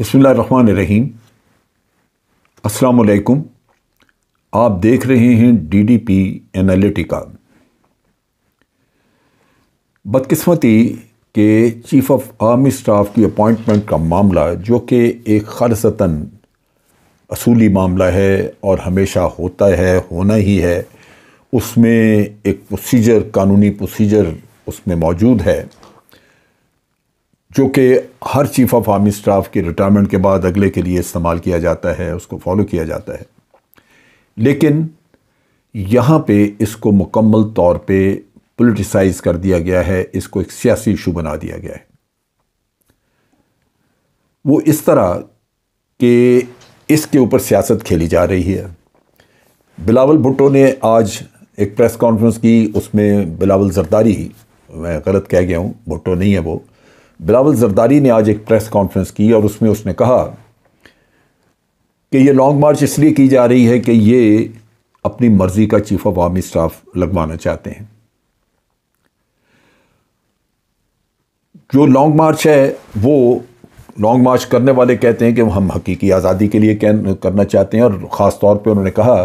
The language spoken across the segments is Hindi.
बसमान रहीम वालेकुम आप देख रहे हैं डी डी पी एनालिटिका बदकिस्मती के चीफ ऑफ आर्मी स्टाफ की अपॉइंटमेंट का मामला जो कि एक खालसता असूली मामला है और हमेशा होता है होना ही है उसमें एक प्रोसीजर कानूनी प्रोसीजर उसमें मौजूद है जो कि हर चीफ ऑफ आर्मी स्टाफ के रिटायरमेंट के बाद अगले के लिए इस्तेमाल किया जाता है उसको फॉलो किया जाता है लेकिन यहाँ पे इसको मुकम्मल तौर पे पोलिटिसाइज कर दिया गया है इसको एक सियासी इशू बना दिया गया है वो इस तरह कि इसके ऊपर सियासत खेली जा रही है बिलावल भुट्टो ने आज एक प्रेस कॉन्फ्रेंस की उसमें बिलावल जरदारी मैं गलत कह गया हूँ भुट्टो नहीं है वो बिलावल जरदारी ने आज एक प्रेस कॉन्फ्रेंस की और उसमें उसने कहा कि ये लॉन्ग मार्च इसलिए की जा रही है कि ये अपनी मर्ज़ी का चीफ ऑफ आर्मी स्टाफ लगवाना चाहते हैं जो लॉन्ग मार्च है वो लॉन्ग मार्च करने वाले कहते हैं कि हम हकीकी आज़ादी के लिए करना चाहते हैं और ख़ास तौर पे उन्होंने कहा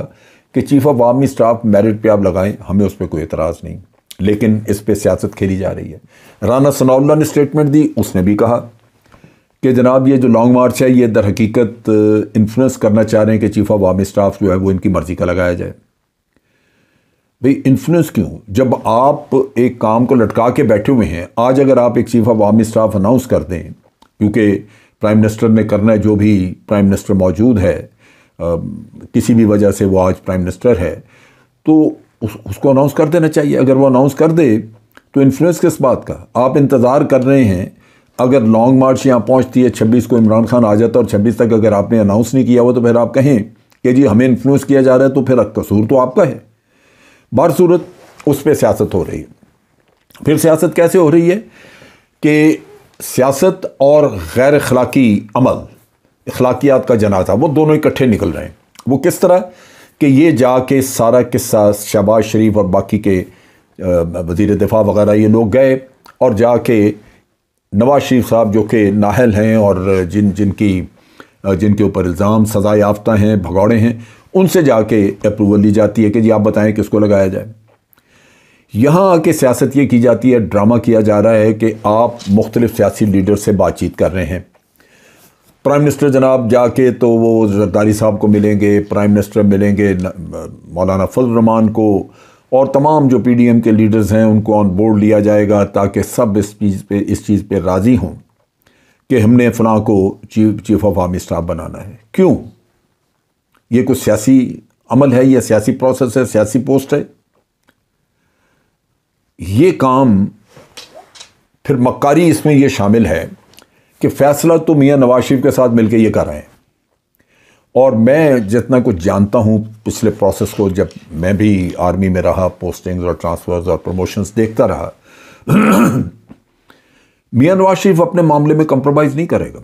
कि chief of army staff merit पे आप लगाएं हमें उस पर कोई एतराज़ नहीं लेकिन इस पर सियासत खेली जा रही है राना सनाउल्ला ने स्टेटमेंट दी उसने भी कहा कि जनाब ये जो लॉन्ग मार्च है ये दर हकीकत इन्फ्लुएंस uh, करना चाह रहे हैं कि चीफ ऑफ आर्मी स्टाफ जो है वो इनकी मर्ज़ी का लगाया जाए भाई इन्फ्लुएंस क्यों जब आप एक काम को लटका के बैठे हुए हैं आज अगर आप एक chief of army staff announce कर दें क्योंकि प्राइम मिनिस्टर ने करना है जो भी प्राइम मिनिस्टर मौजूद है आ, uh, किसी भी वजह से वो आज प्राइम मिनिस्टर है तो उस, उसको अनाउंस कर देना चाहिए अगर वो अनाउंस कर दे तो इन्फ्लुएंस किस बात का आप इंतज़ार कर रहे हैं अगर लॉन्ग मार्च यहाँ पहुँचती है छब्बीस को इमरान खान आ जाता और छब्बीस तक अगर आपने अनाउंस नहीं किया हुआ तो फिर आप कहें कि जी हमें इन्फ्लुएंस किया जा रहा है तो फिर कसूर तो आपका है बार सूरत उस पर सियासत हो रही है फिर सियासत कैसे हो रही है कि सियासत और गैर अखलाकी अमल अखलाकियात का जनाजा वो दोनों इकट्ठे निकल रहे हैं वो किस तरह कि ये जाके सारा किस्सा शहबाज शरीफ और बाकी के वजीर दिफा वगैरह ये लोग गए और जाके नवाज शरीफ साहब जो कि नाहल हैं और जिन जिनकी जिनके ऊपर इल्ज़ाम सज़ा याफ्ता हैं भगौड़े हैं उनसे जाके अप्रूवल ली जाती है कि जी आप बताएं किसको लगाया जाए यहाँ आके सियासत ये की जाती है ड्रामा किया जा रहा है कि आप मुख्तलिफ़ सियासी लीडर से बातचीत कर रहे हैं प्राइम मिनिस्टर जनाब जाके तो वो जरदारी साहब को मिलेंगे प्राइम मिनिस्टर मिलेंगे मौलाना फजल रमान को और तमाम जो पीडीएम के लीडर्स हैं उनको ऑन बोर्ड लिया जाएगा ताकि सब इस चीज़ पे इस चीज़ पे राज़ी हों कि हमने फ़लाँ को chief chief of army staff बनाना है क्यों ये कुछ सियासी अमल है या सियासी प्रोसेस है सियासी पोस्ट है ये काम फिर मक्कारी इसमें ये शामिल है कि फैसला तो मियाँ नवाज शरीफ के साथ मिलकर ये कर रहे हैं और मैं जितना कुछ जानता हूँ पिछले प्रोसेस को जब मैं भी आर्मी में रहा पोस्टिंग्स और ट्रांसफ़र्स और प्रमोशंस देखता रहा मियाँ नवाज शरीफ अपने मामले में कंप्रोमाइज़ नहीं करेगा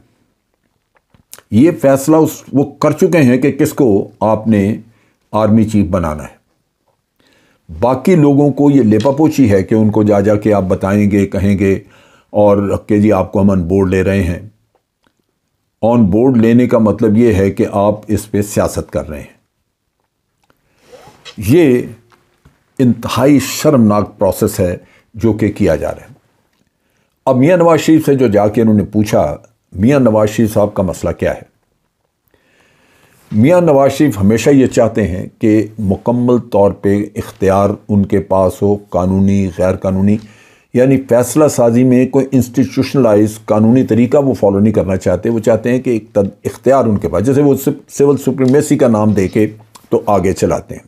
ये फैसला उस वो कर चुके हैं कि किसको आपने आर्मी चीफ बनाना है बाकी लोगों को ये लेपापोची है कि उनको जा जा के आप बताएंगे कहेंगे और के जी आपको हम ऑन बोर्ड ले रहे हैं ऑन बोर्ड लेने का मतलब ये है कि आप इस पर सियासत कर रहे हैं ये इंतहाई शर्मनाक प्रोसेस है जो कि किया जा रहा है अब मियाँ नवाज शरीफ से जो जाके उन्होंने पूछा मियाँ नवाज शरीफ साहब का मसला क्या है मियाँ नवाज शरीफ हमेशा ये चाहते हैं कि मुकम्मल तौर पे इख्तियार उनके पास हो कानूनी गैर कानूनी यानी फैसला साजी में कोई इंस्टीट्यूशनलाइज कानूनी तरीका वो फॉलो नहीं करना चाहते वो चाहते हैं कि एक इख्तियार उनके पास जैसे वो सिविल सुप्रीमेसी का नाम दे के तो आगे चलाते हैं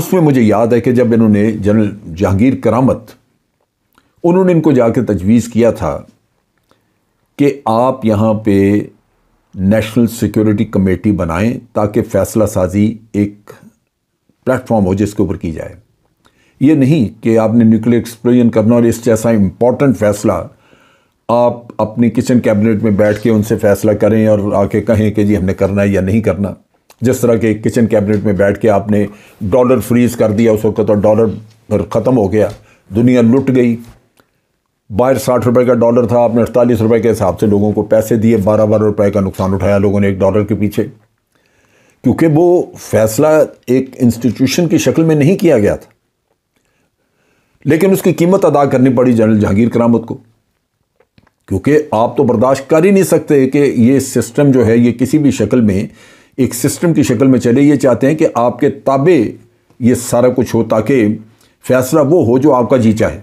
उसमें मुझे याद है कि जब इन्होंने जनरल जहांगीर करामत उन्होंने इनको जाकर तजवीज़ किया था कि आप यहाँ पे नेशनल सिक्योरिटी कमेटी बनाएं ताकि फ़ैसला साजी एक प्लेटफॉर्म हो जिसके ऊपर की जाए ये नहीं कि आपने न्यूक्लियर एक्सप्लोजन करना और इस जैसा इम्पॉर्टेंट फैसला आप अपनी किचन कैबिनेट में बैठ के उनसे फैसला करें और आके कहें कि जी हमने करना है या नहीं करना जिस तरह के किचन कैबिनेट में बैठ के आपने डॉलर फ्रीज़ कर दिया उस वक्त और डॉलर ख़त्म हो गया दुनिया लुट गई बाहर साठ रुपए का डॉलर था आपने अड़तालीस रुपए के हिसाब से लोगों को पैसे दिए बारह बारह रुपए का नुकसान उठाया लोगों ने एक डॉलर के पीछे क्योंकि वो फैसला एक इंस्टीट्यूशन की शक्ल में नहीं किया गया था लेकिन उसकी कीमत अदा करनी पड़ी जनरल जहांगीर करामत को क्योंकि आप तो बर्दाश्त कर ही नहीं सकते कि ये सिस्टम जो है ये किसी भी शक्ल में एक सिस्टम की शक्ल में चले ये चाहते हैं कि आपके ताबे ये सारा कुछ हो ताकि फैसला वो हो जो आपका जी चाहे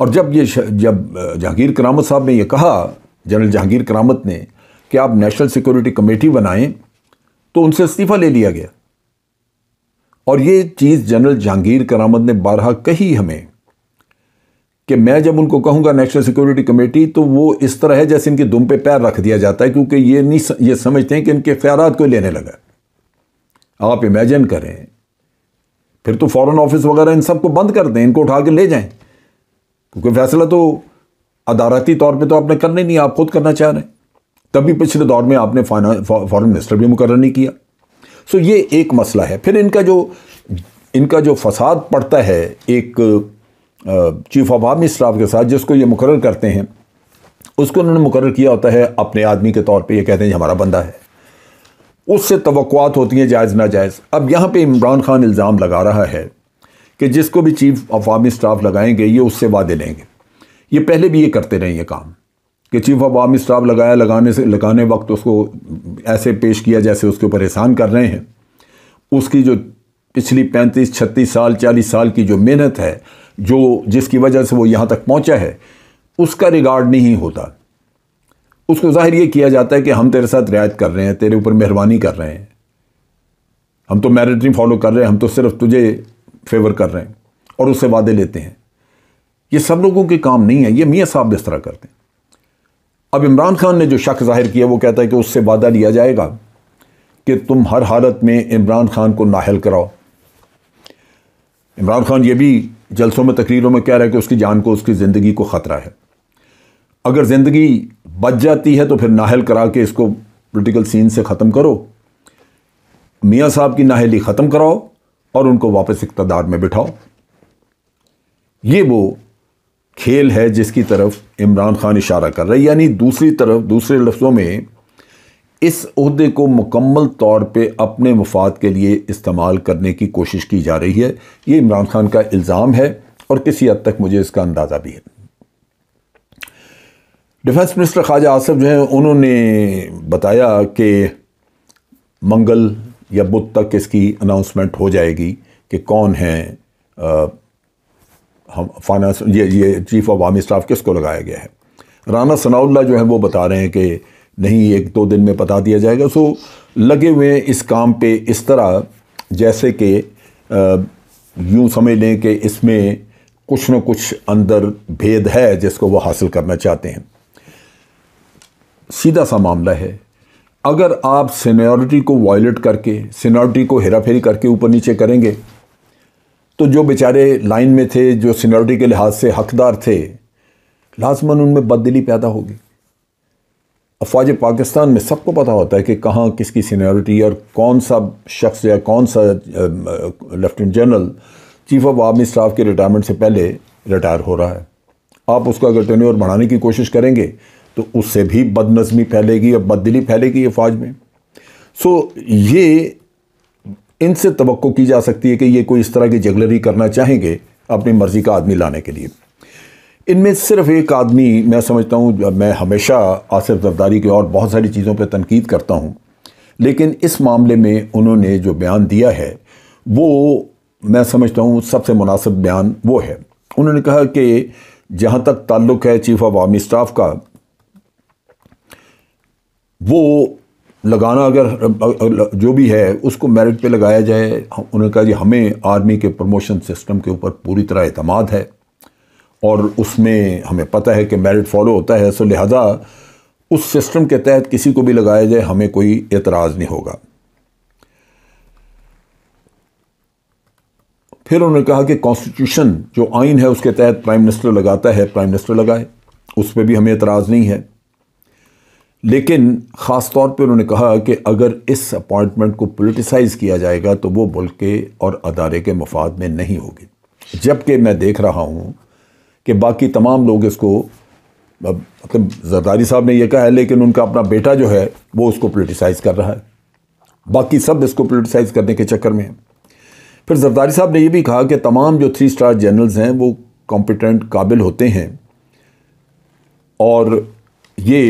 और जब ये जब जहांगीर करामत साहब ने ये कहा जनरल जहांगीर करामत ने कि आप नेशनल सिक्योरिटी कमेटी बनाएं तो उनसे इस्तीफ़ा ले लिया गया और ये चीज़ जनरल जहांगीर करामद ने बारहा कही हमें कि मैं जब उनको कहूँगा नेशनल सिक्योरिटी कमेटी तो वो इस तरह है जैसे इनके दुम पे पैर रख दिया जाता है क्योंकि ये नहीं ये समझते हैं कि इनके ख्याल को लेने लगा आप इमेजिन करें फिर तो फॉरेन ऑफिस वगैरह इन सबको बंद कर दें इनको उठा के ले जाएं क्योंकि फैसला तो अदालती तौर पे तो आपने करना ही नहीं आप खुद करना चाह रहे हैं तभी पिछले दौर में आपने फॉरन मिनिस्टर भी मुकर नहीं किया सो ये एक मसला है फिर इनका जो इनका जो फसाद पड़ता है एक चीफ ऑफ आर्मी स्टाफ के साथ जिसको ये मुकर करते हैं उसको उन्होंने मुकर किया होता है अपने आदमी के तौर पर ये कहते हैं हमारा बंदा है उससे तो होती हैं जायज़ ना जायज़ अब यहाँ पे इमरान खान इल्ज़ाम लगा रहा है कि जिसको भी चीफ ऑफ आर्मी स्टाफ लगाएंगे ये उससे वादे लेंगे ये पहले भी ये करते रहे ये काम कि चीफ ऑफ आर्मी स्टाफ लगाया लगाने से लगाने वक्त उसको ऐसे पेश किया जैसे उसके ऊपर एहसान कर रहे हैं उसकी जो पिछली पैंतीस छत्तीस साल चालीस साल की जो मेहनत है जो जिसकी वजह से वो यहाँ तक पहुँचा है उसका रिगार्ड नहीं होता उसको जाहिर ये किया जाता है कि हम तेरे साथ रियायत कर रहे हैं तेरे ऊपर मेहरबानी कर रहे हैं हम तो मेरिट नहीं फॉलो कर रहे हैं हम तो सिर्फ तुझे फेवर कर रहे हैं और उससे वादे लेते हैं ये सब लोगों के काम नहीं है ये मियाँ साहब इस तरह करते हैं अब इमरान खान ने जो शक जाहिर किया वो कहता है कि उससे वादा लिया जाएगा कि तुम हर हालत में इमरान खान को नाहल कराओ इमरान खान ये भी जलसों में तकरीरों में कह रहा है कि उसकी जान को उसकी ज़िंदगी को ख़तरा है अगर ज़िंदगी बच जाती है तो फिर नाहल करा के इसको पोलिटिकल सीन से ख़त्म करो मियाँ साहब की नाहली ख़त्म कराओ और उनको वापस इकतदार में बिठाओ ये वो खेल है जिसकी तरफ इमरान खान इशारा कर रहे हैं यानी दूसरी तरफ दूसरे लफ्ज़ों में इस अहदे को मुकम्मल तौर पर अपने मफाद के लिए इस्तेमाल करने की कोशिश की जा रही है ये इमरान खान का इल्ज़ाम है और किसी हद तक मुझे इसका अंदाज़ा भी है डिफेंस मिनिस्टर ख्वाजा आसफ जो हैं उन्होंने बताया कि मंगल या बुध तक इसकी अनाउंसमेंट हो जाएगी कि कौन है हम फाइनेंस ये ये चीफ ऑफ आर्मी स्टाफ किसको लगाया गया है राना सनाउल्ला जो है वो बता रहे हैं कि नहीं एक दो दिन में बता दिया जाएगा सो लगे हुए इस काम पे इस तरह जैसे कि यूँ समझ लें कि इसमें कुछ न कुछ अंदर भेद है जिसको वो हासिल करना चाहते हैं सीधा सा मामला है अगर आप सीनियरिटी को वायलेट करके सीनियरिटी को हेरा फेरी करके ऊपर नीचे करेंगे तो जो बेचारे लाइन में थे जो सीनियरिटी के लिहाज से हकदार थे लाजमन उनमें बददिली पैदा होगी अफवाज पाकिस्तान में सबको पता होता है कि कहाँ किसकी सीनियरिटी और कौन सा शख्स या कौन सा lieutenant general chief of army staff के रिटायरमेंट से पहले रिटायर हो रहा है आप उसका अगर टेन्योर बढ़ाने की कोशिश करेंगे तो उससे भी बदनज़मी फैलेगी और बददिली फैलेगी अफवाज में सो ये इनसे तो की जा सकती है कि ये कोई इस तरह की जगलरी करना चाहेंगे अपनी मर्ज़ी का आदमी लाने के लिए इनमें सिर्फ एक आदमी मैं समझता हूँ मैं हमेशा आसिफ जरदारी के और बहुत सारी चीज़ों पर तनकीद करता हूँ लेकिन इस मामले में उन्होंने जो बयान दिया है वो मैं समझता हूँ सबसे मुनासिब बयान वो है उन्होंने कहा कि जहाँ तक ताल्लुक़ है चीफ ऑफ आर्मी स्टाफ का वो लगाना अगर जो भी है उसको मेरिट पे लगाया जाए उन्होंने कहा कि हमें आर्मी के प्रमोशन सिस्टम के ऊपर पूरी तरह अतमाद है और उसमें हमें पता है कि मेरिट फॉलो होता है सो लिहाजा उस सिस्टम के तहत किसी को भी लगाया जाए हमें कोई एतराज़ नहीं होगा फिर उन्होंने कहा कि कॉन्स्टिट्यूशन जो आइन है उसके तहत प्राइम मिनिस्टर लगाता है प्राइम मिनिस्टर लगाए उस पर भी हमें एतराज़ नहीं है लेकिन ख़ास तौर पे उन्होंने कहा कि अगर इस अपॉइंटमेंट को पोलिटिसाइज़ किया जाएगा तो वो मुल्क के और अदारे के मफाद में नहीं होगी जबकि मैं देख रहा हूँ कि बाकी तमाम लोग इसको मतलब जरदारी साहब ने यह कहा है लेकिन उनका अपना बेटा जो है वो उसको पोलिटिसाइज़ कर रहा है बाकी सब इसको पोलिटिसाइज़ करने के चक्कर में है फिर जरदारी साहब ने यह भी कहा कि तमाम जो थ्री स्टार जनरल्स हैं वो कॉम्पिटेंट काबिल होते हैं और ये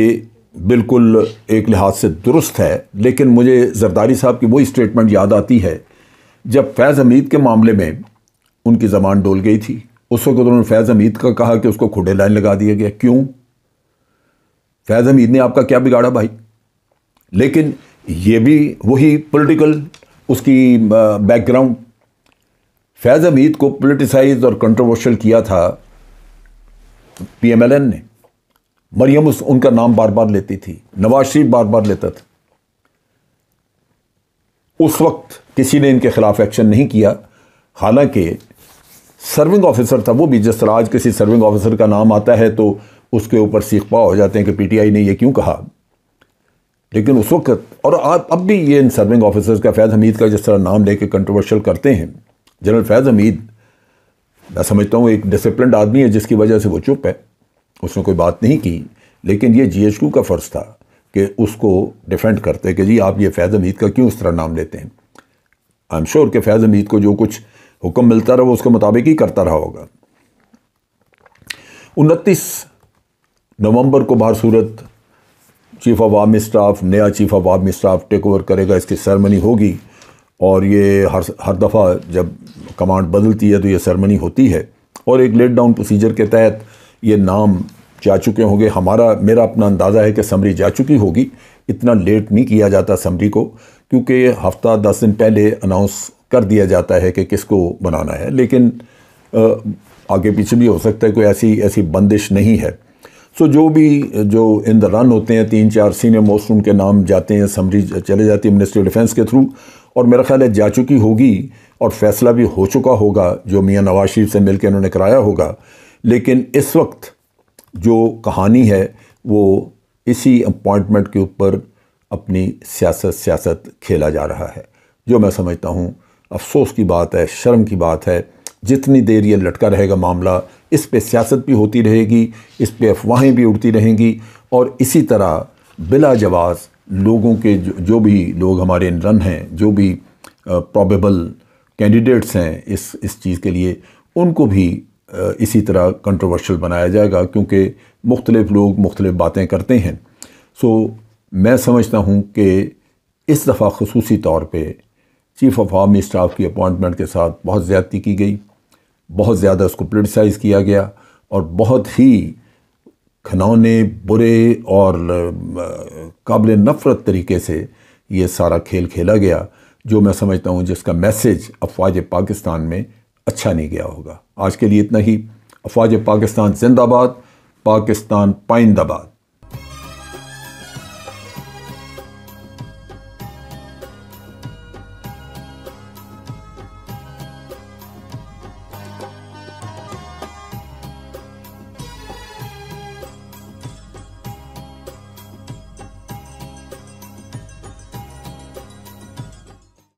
बिल्कुल एक लिहाज से दुरुस्त है लेकिन मुझे जरदारी साहब की वही स्टेटमेंट याद आती है जब फैज़ हमीद के मामले में उनकी ज़बान डोल गई थी उस वक्त उन्होंने फैज़ हमीद का कहा कि उसको खुडे लाइन लगा दिया गया क्यों फैज़ हमीद ने आपका क्या बिगाड़ा भाई लेकिन ये भी वही पॉलिटिकल उसकी बैकग्राउंड फैज़ हमीद को पोलिटिसाइज और कंट्रोवर्शियल किया था पीएमएलएन ने मरियम उस उनका नाम बार बार लेती थी नवाज शरीफ बार बार लेता था उस वक्त किसी ने इनके खिलाफ एक्शन नहीं किया हालांकि सर्विंग ऑफिसर था वो भी जिस तरह आज किसी सर्विंग ऑफिसर का नाम आता है तो उसके ऊपर सीखपा हो जाते हैं कि पीटीआई ने ये क्यों कहा लेकिन उस वक्त और आप अब भी ये इन सर्विंग ऑफिसर्स का फैज़ हमीद का जिस तरह नाम लेके कंट्रोवर्शियल करते हैं जनरल फैज़ हमीद मैं समझता हूँ एक डिसिप्लिन आदमी है जिसकी वजह से वो चुप है उसने कोई बात नहीं की लेकिन ये जी का फ़र्ज़ था कि उसको डिफेंड करते कि जी आप ये फैज़ अमीद का क्यों इस तरह नाम लेते हैं आई एम श्योर कि फैज़ अमीद को जो कुछ हुक्म मिलता रहा वो उसके मुताबिक ही करता रहा होगा उनतीस नवंबर को बार सूरत चीफ ऑफ आर्मी स्टाफ नया chief of army staff take over करेगा इसकी सेरेमनी होगी और ये हर हर दफ़ा जब कमांड बदलती है तो ये सेरेमनी होती है और एक लेट डाउन प्रोसीजर के तहत ये नाम जा चुके होंगे हमारा मेरा अपना अंदाज़ा है कि समरी जा चुकी होगी इतना लेट नहीं किया जाता समरी को क्योंकि हफ्ता दस दिन पहले अनाउंस कर दिया जाता है कि किसको बनाना है लेकिन आगे पीछे भी हो सकता है कोई ऐसी ऐसी बंदिश नहीं है सो जो भी जो इन द रन होते हैं तीन चार सीनियर मोस्ट उनके नाम जाते हैं समरी चले जाती है मिनिस्ट्री डिफेंस के थ्रू और मेरा ख्याल है जा चुकी होगी और फैसला भी हो चुका होगा जो मियाँ नवाज शरीफ से मिलकर उन्होंने कराया होगा लेकिन इस वक्त जो कहानी है वो इसी अपॉइंटमेंट के ऊपर अपनी सियासत सियासत खेला जा रहा है जो मैं समझता हूँ अफसोस की बात है शर्म की बात है जितनी देर ये लटका रहेगा मामला इस पे सियासत भी होती रहेगी इस पे अफवाहें भी उड़ती रहेंगी और इसी तरह बिला जवाज़ लोगों के जो, जो भी लोग हमारे रन हैं जो भी प्रॉबेबल कैंडिडेट्स हैं इस इस चीज़ के लिए उनको भी इसी तरह कंट्रोवर्शल बनाया जाएगा क्योंकि मुख्तलिफ़ लोग मुख्तलिफ़ बातें करते हैं सो मैं समझता हूँ कि इस दफ़ा खसूसी तौर पर चीफ़ ऑफ आर्मी स्टाफ की अपॉइंटमेंट के साथ बहुत ज़्यादती की गई बहुत ज़्यादा उसको पोलिटिसाइज़ किया गया और बहुत ही खनौने बुरे और काबिल नफ़रत तरीके से ये सारा खेल खेला गया जो मैं समझता हूँ जिसका मैसेज अफवाज पाकिस्तान में अच्छा नहीं गया होगा आज के लिए इतना ही अफवाज पाकिस्तान जिंदाबाद पाकिस्तान पाइंदाबाद